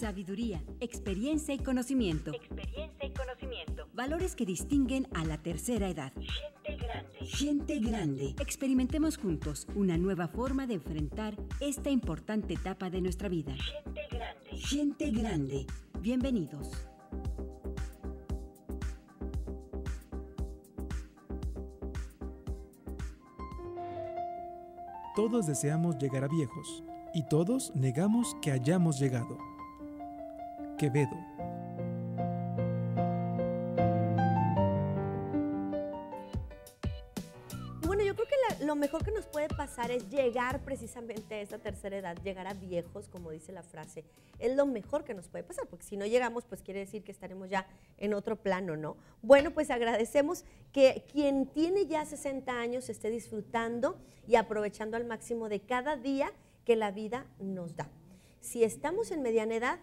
Sabiduría, experiencia y conocimiento. conocimiento. Valores que distinguen a la tercera edad. Gente grande. Gente grande. Experimentemos juntos una nueva forma de enfrentar esta importante etapa de nuestra vida. Gente grande. Gente grande. Bienvenidos. Todos deseamos llegar a viejos y todos negamos que hayamos llegado. Quevedo. bueno, yo creo que lo mejor que nos puede pasar es llegar precisamente a esta tercera edad, llegar a viejos, como dice la frase. Es lo mejor que nos puede pasar, porque si no llegamos, pues quiere decir que estaremos ya en otro plano, ¿no? Bueno, pues agradecemos que quien tiene ya 60 años esté disfrutando y aprovechando al máximo de cada día que la vida nos da. Si estamos en mediana edad,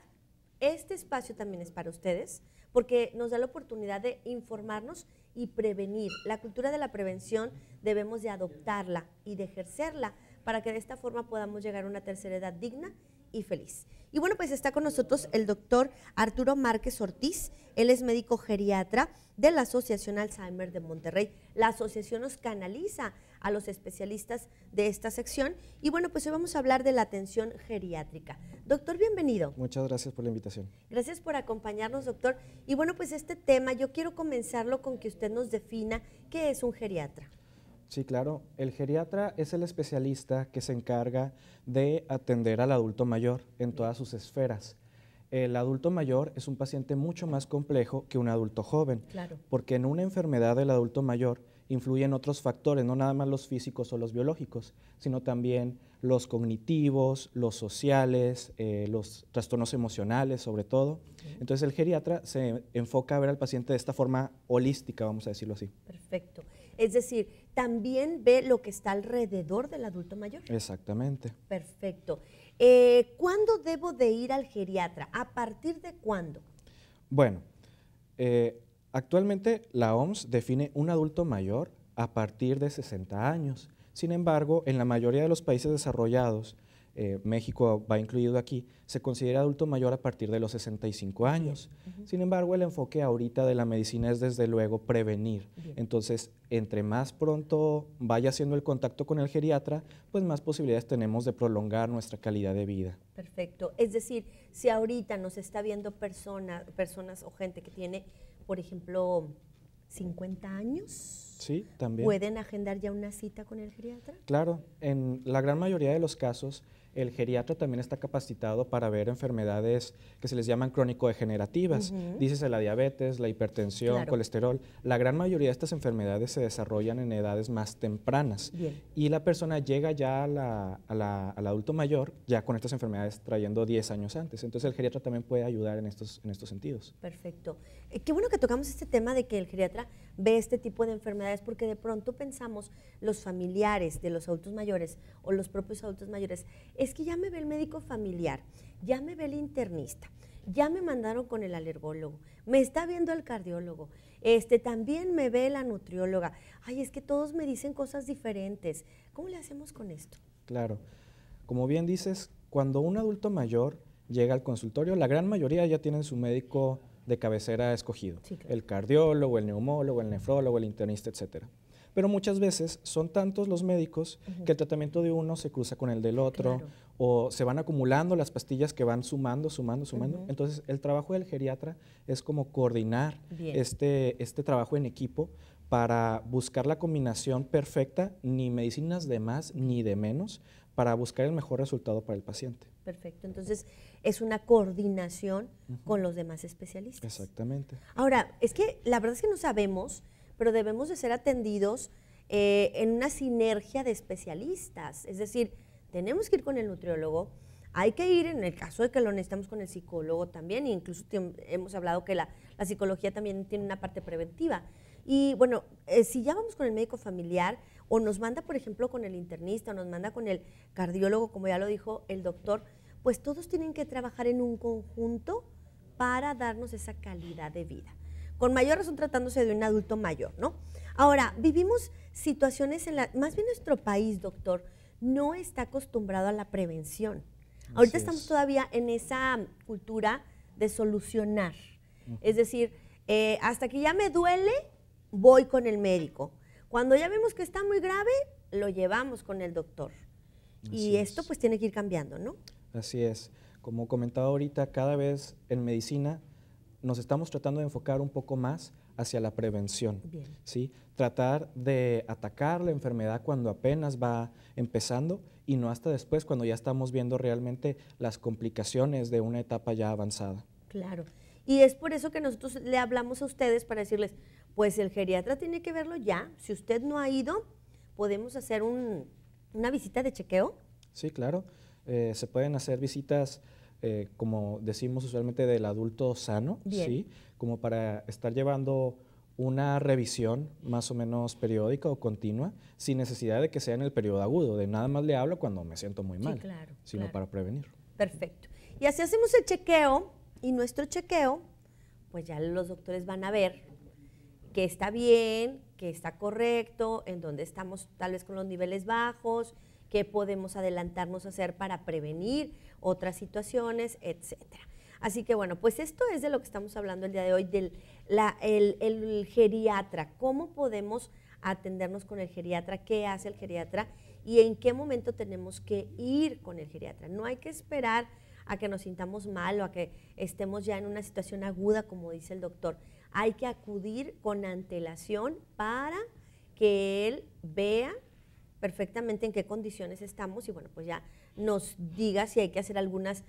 este espacio también es para ustedes porque nos da la oportunidad de informarnos y prevenir. La cultura de la prevención debemos de adoptarla y de ejercerla para que de esta forma podamos llegar a una tercera edad digna y feliz. Y bueno, pues está con nosotros el doctor Arturo Márquez Ortiz. Él es médico geriatra de la Asociación Alzheimer de Monterrey. La asociación nos canaliza a los especialistas de esta sección. Y bueno, pues hoy vamos a hablar de la atención geriátrica. Doctor, bienvenido. Muchas gracias por la invitación. Gracias por acompañarnos, doctor. Y bueno, pues este tema yo quiero comenzarlo con que usted nos defina qué es un geriatra. Sí, claro. El geriatra es el especialista que se encarga de atender al adulto mayor en todas sus esferas. El adulto mayor es un paciente mucho más complejo que un adulto joven, claro. porque en una enfermedad del adulto mayor influyen otros factores, no nada más los físicos o los biológicos, sino también los cognitivos, los sociales, eh, los trastornos emocionales sobre todo. Entonces el geriatra se enfoca a ver al paciente de esta forma holística, vamos a decirlo así. Perfecto. Es decir, también ve lo que está alrededor del adulto mayor. Exactamente. Perfecto. Eh, ¿Cuándo debo de ir al geriatra? ¿A partir de cuándo? Bueno, eh, Actualmente la OMS define un adulto mayor a partir de 60 años. Sin embargo, en la mayoría de los países desarrollados, eh, México va incluido aquí, se considera adulto mayor a partir de los 65 años. Sin embargo, el enfoque ahorita de la medicina es desde luego prevenir. Entonces, entre más pronto vaya haciendo el contacto con el geriatra, pues más posibilidades tenemos de prolongar nuestra calidad de vida. Perfecto. Es decir, si ahorita nos está viendo personas o gente que tiene por ejemplo, 50 años. Sí, también. ¿Pueden agendar ya una cita con el geriatra? Claro, en la gran mayoría de los casos el geriatra también está capacitado para ver enfermedades que se les llaman crónico-degenerativas. Dices la diabetes, la hipertensión, colesterol. La gran mayoría de estas enfermedades se desarrollan en edades más tempranas. Y la persona llega ya al adulto mayor, ya con estas enfermedades trayendo 10 años antes. Entonces el geriatra también puede ayudar en estos, en estos sentidos. Perfecto. Eh, qué bueno que tocamos este tema de que el geriatra ve este tipo de enfermedades, porque de pronto pensamos los familiares de los adultos mayores o los propios adultos mayores, es que ya me ve el médico familiar, ya me ve el internista, ya me mandaron con el alergólogo, me está viendo el cardiólogo, este también me ve la nutrióloga. Ay, es que todos me dicen cosas diferentes. ¿Cómo le hacemos con esto? Claro. Como bien dices, cuando un adulto mayor llega al consultorio, la gran mayoría ya tienen su médico de cabecera escogido, el cardiólogo, el neumólogo, el nefrólogo, el internista, etcétera. Pero muchas veces son tantos los médicos que el tratamiento de uno se cruza con el del otro o se van acumulando las pastillas que van sumando, sumando, sumando. Entonces, el trabajo del geriatra es como coordinar este, este trabajo en equipo para buscar la combinación perfecta, ni medicinas de más ni de menos, para buscar el mejor resultado para el paciente. Perfecto, entonces es una coordinación con los demás especialistas. Exactamente. Ahora, es que la verdad es que no sabemos pero debemos de ser atendidos eh, en una sinergia de especialistas. Es decir, tenemos que ir con el nutriólogo, hay que ir en el caso de que lo necesitamos con el psicólogo también, e incluso hemos hablado que la, psicología también tiene una parte preventiva. Y bueno, eh, si ya vamos con el médico familiar o nos manda, por ejemplo, con el internista o nos manda con el cardiólogo, como ya lo dijo el doctor, pues todos tienen que trabajar en un conjunto para darnos esa calidad de vida con mayor razón tratándose de un adulto mayor, ¿no? Ahora, vivimos situaciones en las, más bien nuestro país, doctor, no está acostumbrado a la prevención. Ahorita estamos todavía en esa cultura de solucionar. Es decir, eh, hasta que ya me duele, voy con el médico. Cuando ya vemos que está muy grave, lo llevamos con el doctor. y esto pues tiene que ir cambiando, ¿no? Así es. Como comentaba ahorita, cada vez en medicina nos estamos tratando de enfocar un poco más hacia la prevención, ¿sí? Tratar de atacar la enfermedad cuando apenas va empezando y no hasta después cuando ya estamos viendo realmente las complicaciones de una etapa ya avanzada. Claro. Y es por eso que nosotros le hablamos a ustedes para decirles, pues el geriatra tiene que verlo ya. Si usted no ha ido, podemos hacer una visita de chequeo. Sí, claro. Eh, se pueden hacer visitas eh, como decimos usualmente, del adulto sano, Como para estar llevando una revisión más o menos periódica o continua, sin necesidad de que sea en el periodo agudo, de nada más le hablo cuando me siento muy mal, sino para prevenir. Perfecto. Y así hacemos el chequeo y nuestro chequeo, pues ya los doctores van a ver que está bien, que está correcto, en dónde estamos tal vez con los niveles bajos, qué podemos adelantarnos a hacer para prevenir otras situaciones, etcétera. Así que bueno, pues esto es de lo que estamos hablando el día de hoy, del el, el, geriatra, cómo podemos atendernos con el geriatra, qué hace el geriatra y en qué momento tenemos que ir con el geriatra. No hay que esperar a que nos sintamos mal o a que estemos ya en una situación aguda, como dice el doctor. Hay que acudir con antelación para que él vea perfectamente en qué condiciones estamos y bueno, pues ya nos diga si hay que hacer algunas,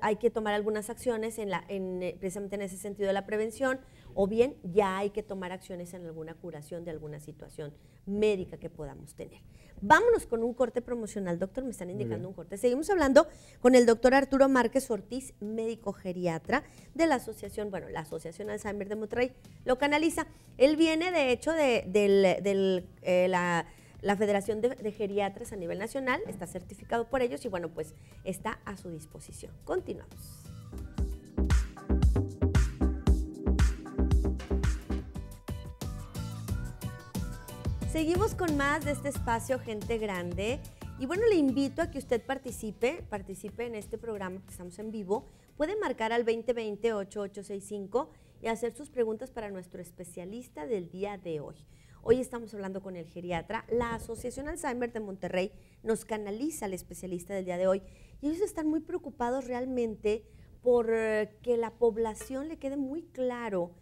hay que tomar algunas acciones en la, en, eh, precisamente en ese sentido de la prevención o bien ya hay que tomar acciones en alguna curación de alguna situación médica que podamos tener. Vámonos con un corte promocional, doctor, me están indicando un corte. Seguimos hablando con el doctor Arturo Márquez Ortiz, médico geriatra de la asociación, bueno, la asociación Alzheimer de Monterrey, lo canaliza. Él viene, de hecho, de, del, eh, la la Federación de, Geriatras a nivel nacional, está certificado por ellos y bueno, pues está a su disposición. Continuamos. Seguimos con más de este espacio Gente Grande. Y bueno, le invito a que usted participe, participe en este programa que estamos en vivo. Puede marcar al 2020-8865 y hacer sus preguntas para nuestro especialista del día de hoy. Hoy estamos hablando con el geriatra. La Asociación Alzheimer de Monterrey nos canaliza al especialista del día de hoy y ellos están muy preocupados realmente por eh, que la población le quede muy claro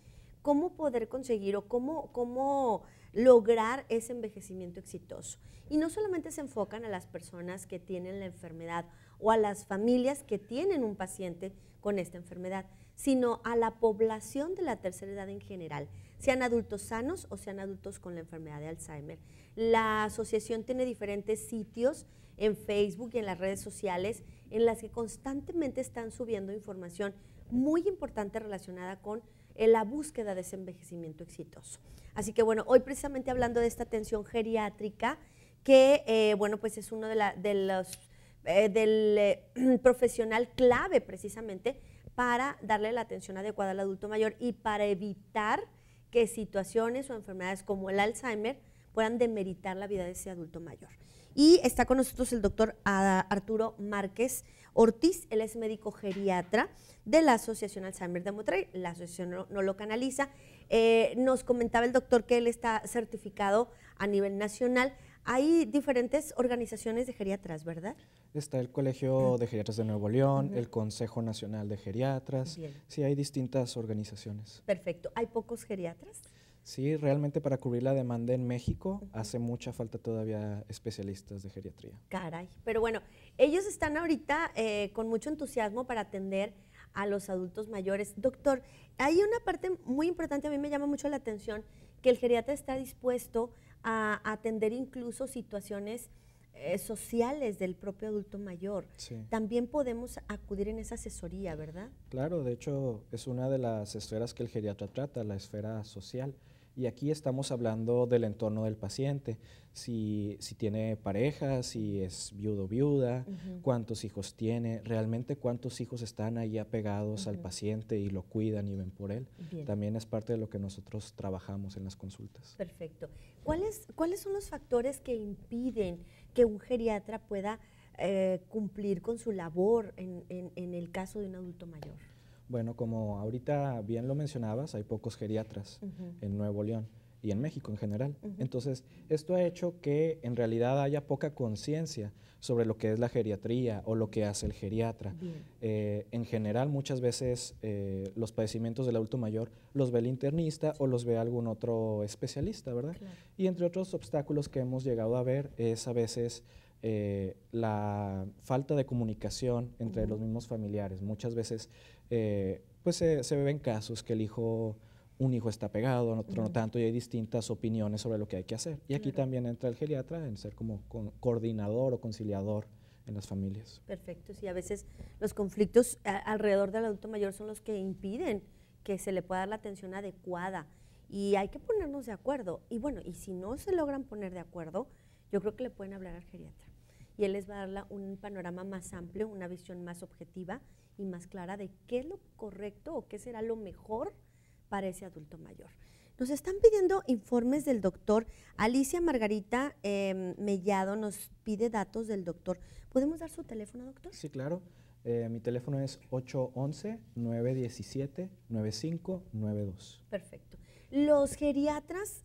cómo poder conseguir o cómo, cómo lograr ese envejecimiento exitoso. Y no solamente se enfocan a las personas que tienen la enfermedad o a las familias que tienen un paciente con esta enfermedad, sino a la población de la tercera edad en general sean adultos sanos o sean adultos con la enfermedad de Alzheimer. La asociación tiene diferentes sitios en Facebook y en las redes sociales en las que constantemente están subiendo información muy importante relacionada con eh, la búsqueda de ese envejecimiento exitoso. Así que bueno, hoy precisamente hablando de esta atención geriátrica, que eh, bueno, pues es uno de, los eh, del profesional clave precisamente para darle la atención adecuada al adulto mayor y para evitar que situaciones o enfermedades como el Alzheimer puedan demeritar la vida de ese adulto mayor. Y está con nosotros el doctor Arturo Márquez Ortiz, él es médico geriatra de la Asociación Alzheimer de Monterrey, la asociación no, lo canaliza. Eh, nos comentaba el doctor que él está certificado a nivel nacional. Hay diferentes organizaciones de geriatras, ¿verdad? Está el Colegio ah. de Geriatras de Nuevo León, el Consejo Nacional de Geriatras. Sí, hay distintas organizaciones. Perfecto. ¿Hay pocos geriatras? Sí, realmente para cubrir la demanda en México hace mucha falta todavía especialistas de geriatría. Caray, pero bueno, ellos están ahorita eh, con mucho entusiasmo para atender a los adultos mayores. Doctor, hay una parte muy importante, a mí me llama mucho la atención, que el geriatra está dispuesto a atender incluso situaciones eh, sociales del propio adulto mayor. También podemos acudir en esa asesoría, ¿verdad? Claro, de hecho es una de las esferas que el geriatra trata, la esfera social. Y aquí estamos hablando del entorno del paciente, si, si tiene pareja, si es viudo viuda, cuántos hijos tiene, realmente cuántos hijos están ahí apegados al paciente y lo cuidan y ven por él. También es parte de lo que nosotros trabajamos en las consultas. Perfecto. ¿Cuáles, son los factores que impiden que un geriatra pueda eh, cumplir con su labor en, en el caso de un adulto mayor? Bueno, como ahorita bien lo mencionabas, hay pocos geriatras en Nuevo León y en México en general. Entonces, esto ha hecho que en realidad haya poca conciencia sobre lo que es la geriatría o lo que hace el geriatra. Eh, en general, muchas veces eh, los padecimientos del adulto mayor los ve el internista o los ve algún otro especialista, ¿verdad? Y entre otros obstáculos que hemos llegado a ver es a veces eh, la falta de comunicación entre los mismos familiares. Muchas veces eh, pues se, se ven casos que el hijo, un hijo está pegado, otro no tanto, y hay distintas opiniones sobre lo que hay que hacer. Y aquí también entra el geriatra en ser como coordinador o conciliador en las familias. Perfecto, sí, a veces los conflictos alrededor del adulto mayor son los que impiden que se le pueda dar la atención adecuada y hay que ponernos de acuerdo. Y bueno, y si no se logran poner de acuerdo, yo creo que le pueden hablar al geriatra y él les va a dar un panorama más amplio, una visión más objetiva y más clara de qué es lo correcto o qué será lo mejor para ese adulto mayor. Nos están pidiendo informes del doctor. Alicia Margarita em, Mellado nos pide datos del doctor. ¿Podemos dar su teléfono, doctor? Sí, claro. Eh, mi teléfono es 811-917-9592. Perfecto. Los geriatras,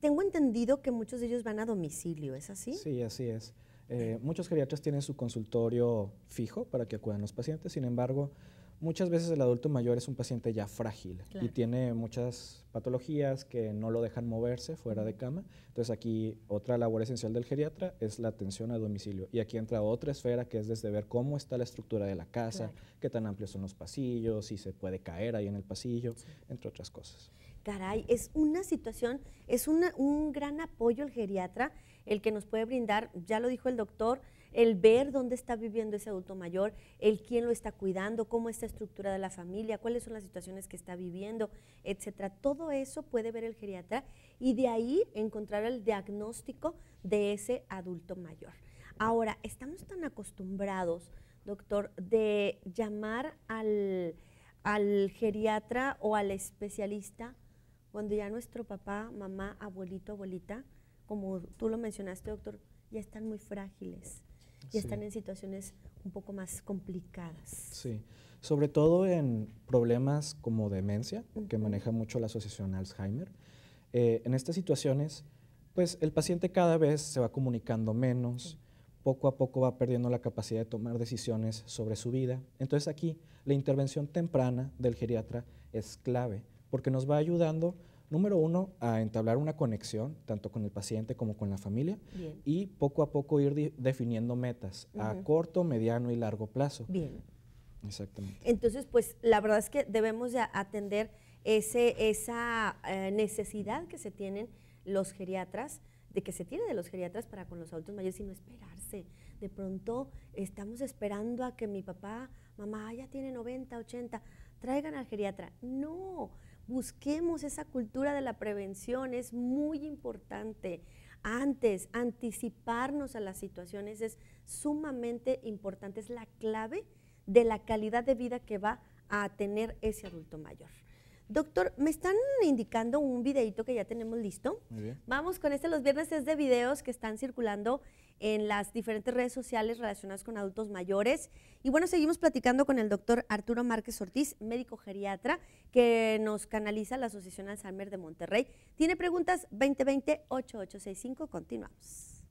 tengo entendido que muchos de ellos van a domicilio, ¿es así? Sí, así es. Eh, muchos geriatras tienen su consultorio fijo para que acudan los pacientes, sin embargo, muchas veces el adulto mayor es un paciente ya frágil y tiene muchas patologías que no lo dejan moverse fuera de cama. Entonces aquí otra labor esencial del geriatra es la atención a domicilio. Y aquí entra otra esfera que es desde ver cómo está la estructura de la casa, qué tan amplios son los pasillos, si se puede caer ahí en el pasillo, entre otras cosas caray, es una situación, es un gran apoyo el geriatra, el que nos puede brindar, ya lo dijo el doctor, el ver dónde está viviendo ese adulto mayor, el quién lo está cuidando, cómo está estructurada la familia, cuáles son las situaciones que está viviendo, etcétera. Todo eso puede ver el geriatra y de ahí encontrar el diagnóstico de ese adulto mayor. Ahora, estamos tan acostumbrados, doctor, de llamar al, al geriatra o al especialista cuando ya nuestro papá, mamá, abuelito, abuelita, como tú lo mencionaste, doctor, ya están muy frágiles, ya están en situaciones un poco más complicadas. Sí, sobre todo en problemas como demencia, que maneja mucho la asociación Alzheimer. Eh, en estas situaciones, pues el paciente cada vez se va comunicando menos, poco a poco va perdiendo la capacidad de tomar decisiones sobre su vida. Entonces aquí la intervención temprana del geriatra es clave porque nos va ayudando, número uno, a entablar una conexión, tanto con el paciente como con la familia, y poco a poco ir definiendo metas a corto, mediano y largo plazo. Bien. Exactamente. Entonces, pues la verdad es que debemos de atender ese, esa eh, necesidad que se tienen los geriatras, de que se tiene de los geriatras para con los adultos mayores, y no esperarse. De pronto estamos esperando a que mi papá, mamá, ah, ya tiene 90, 80, traigan al geriatra. No, Busquemos esa cultura de la prevención, es muy importante. Antes, anticiparnos a las situaciones es sumamente importante, es la clave de la calidad de vida que va a tener ese adulto mayor. Doctor, me están indicando un videito que ya tenemos listo. Vamos con este, los viernes es de videos que están circulando en las diferentes redes sociales relacionadas con adultos mayores. Y bueno, seguimos platicando con el doctor Arturo Márquez Ortiz, médico geriatra, que nos canaliza la Asociación Alzheimer de Monterrey. Tiene preguntas 2020-8865. Continuamos.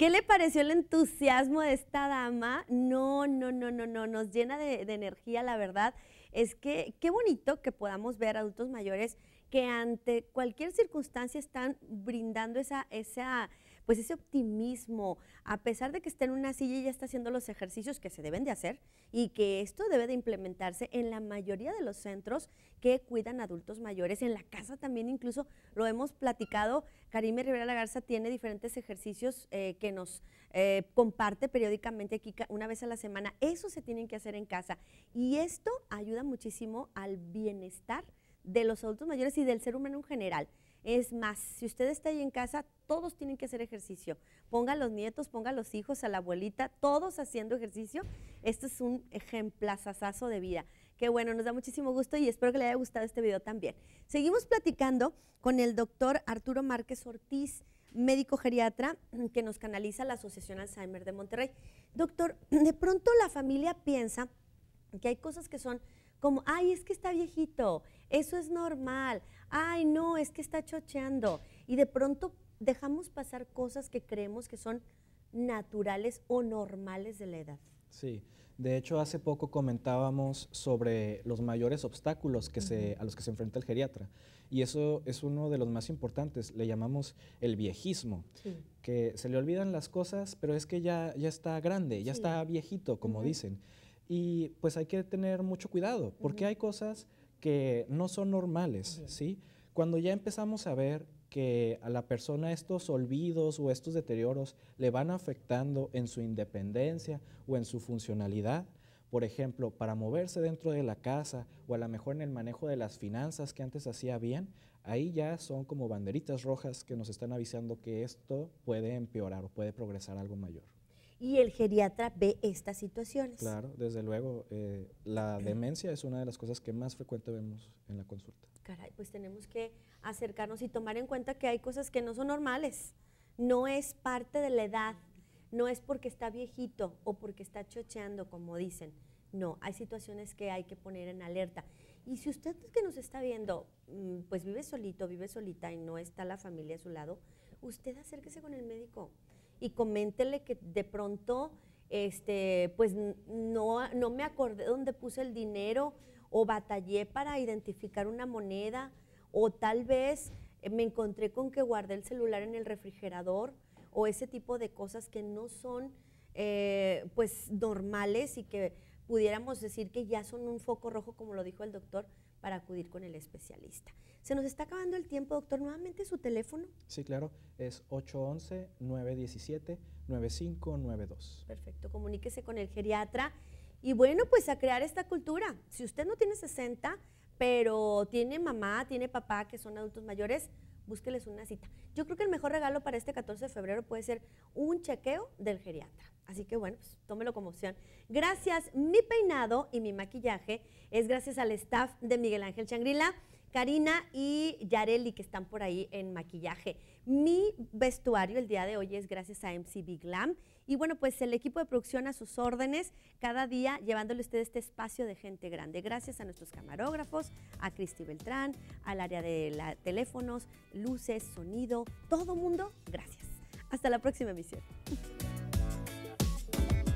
¿Qué le pareció el entusiasmo de esta dama? No, no, no, no, no, nos llena de, energía, la verdad. Es que qué bonito que podamos ver adultos mayores que ante cualquier circunstancia están brindando esa, esa pues ese optimismo, a pesar de que está en una silla y ya está haciendo los ejercicios que se deben de hacer y que esto debe de implementarse en la mayoría de los centros que cuidan adultos mayores, en la casa también incluso lo hemos platicado, Karime Rivera La Garza tiene diferentes ejercicios eh, que nos eh, comparte periódicamente aquí una vez a la semana, eso se tienen que hacer en casa y esto ayuda muchísimo al bienestar de los adultos mayores y del ser humano en general. Es más, si usted está ahí en casa, todos tienen que hacer ejercicio. Ponga a los nietos, ponga a los hijos, a la abuelita, todos haciendo ejercicio. Esto es un ejemplazazazo de vida. Qué bueno, nos da muchísimo gusto y espero que le haya gustado este video también. Seguimos platicando con el doctor Arturo Márquez Ortiz, médico geriatra que nos canaliza la Asociación Alzheimer de Monterrey. Doctor, de pronto la familia piensa que hay cosas que son como, ay, es que está viejito, eso es normal, ay, no, es que está chocheando. Y de pronto dejamos pasar cosas que creemos que son naturales o normales de la edad. Sí, de hecho hace poco comentábamos sobre los mayores obstáculos que a los que se enfrenta el geriatra y eso es uno de los más importantes, le llamamos el viejismo, que se le olvidan las cosas, pero es que ya, está grande, ya está viejito, como dicen. Y pues hay que tener mucho cuidado, porque hay cosas que no son normales, ¿sí? Cuando ya empezamos a ver que a la persona estos olvidos o estos deterioros le van afectando en su independencia o en su funcionalidad, por ejemplo, para moverse dentro de la casa o a lo mejor en el manejo de las finanzas que antes hacía bien, ahí ya son como banderitas rojas que nos están avisando que esto puede empeorar o puede progresar algo mayor y el geriatra ve estas situaciones. Claro, desde luego, eh, la demencia es una de las cosas que más frecuente vemos en la consulta. Caray, pues tenemos que acercarnos y tomar en cuenta que hay cosas que no son normales. No es parte de la edad, no es porque está viejito o porque está chocheando, como dicen. No, hay situaciones que hay que poner en alerta. Y si usted que nos está viendo, mm, pues vive solito, vive solita y no está la familia a su lado, usted acérquese con el médico y coméntele que de pronto, este, pues no, no me acordé dónde puse el dinero o batallé para identificar una moneda o tal vez eh, me encontré con que guardé el celular en el refrigerador o ese tipo de cosas que no son eh, pues normales y que pudiéramos decir que ya son un foco rojo, como lo dijo el doctor, para acudir con el especialista. Se nos está acabando el tiempo, doctor. Nuevamente su teléfono. Sí, claro, es 811-917-9592. Perfecto, comuníquese con el geriatra. Y bueno, pues a crear esta cultura. Si usted no tiene 60, pero tiene mamá, tiene papá que son adultos mayores, búsqueles una cita. Yo creo que el mejor regalo para este 14 de febrero puede ser un chequeo del geriatra. Así que bueno, pues tómelo como opción. Gracias, mi peinado y mi maquillaje es gracias al staff de Miguel Ángel Changrila, Karina y Yareli que están por ahí en maquillaje. Mi vestuario el día de hoy es gracias a MCB Glam. Y bueno, pues el equipo de producción a sus órdenes, cada día llevándole usted este espacio de gente grande. Gracias a nuestros camarógrafos, a Cristi Beltrán, al área de teléfonos, luces, sonido, todo mundo, gracias. Hasta la próxima emisión.